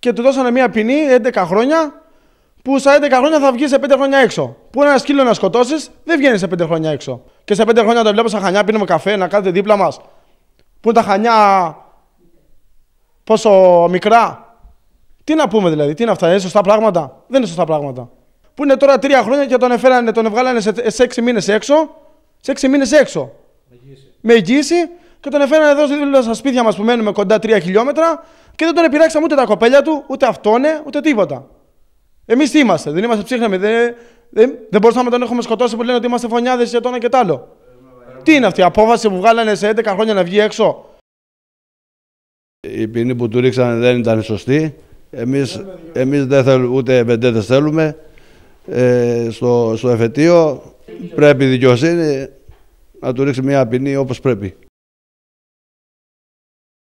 και του δώσανε μια ποινή 11 χρόνια που στα 11 χρόνια θα βγει σε 5 χρόνια έξω. Που ένα σκύλο να σκοτώσεις, δεν βγαίνει σε 5 χρόνια έξω. Και σε 5 χρόνια το βλέπω σαν χανιά, πίνουμε καφέ, να κάθεται δίπλα μας. Που είναι τα χανιά πόσο μικρά. Τι να πούμε δηλαδή, τι είναι αυτά, είναι σωστά πράγματα. Δεν είναι σωστά πράγματα. Που είναι τώρα 3 χρόνια και τον έφερανε, τον βγάλανε σε 6 μήνες έξω. Σε 6 μήνες έξω. Με εγγύηση και τον έφεραν εδώ στα σπίτια μας που μένουμε κοντά 3 χιλιόμετρα και δεν τον επηρεάξαμε ούτε τα κοπέλια του, ούτε αυτόν, ε, ούτε τίποτα. Εμείς τι είμαστε, δεν είμαστε ψύχναμοι, Δεν, δεν, δεν μπορούσαμε να τον έχουμε σκοτώσει που λένε ότι είμαστε φωνιάδες για το ένα και τ' άλλο. Τι είναι αυτή η απόφαση που βγάλανε σε 11 χρόνια να βγει έξω. Η ποινή που του ρίξανε δεν ήταν σωστή. Εμείς, εμείς δεν θέλουμε, ούτε βεντέτε θέλουμε. Ε, στο, στο εφετείο πρέπει η δικαιοσύνη να του ρίξει μια ποινή όπως πρέπει.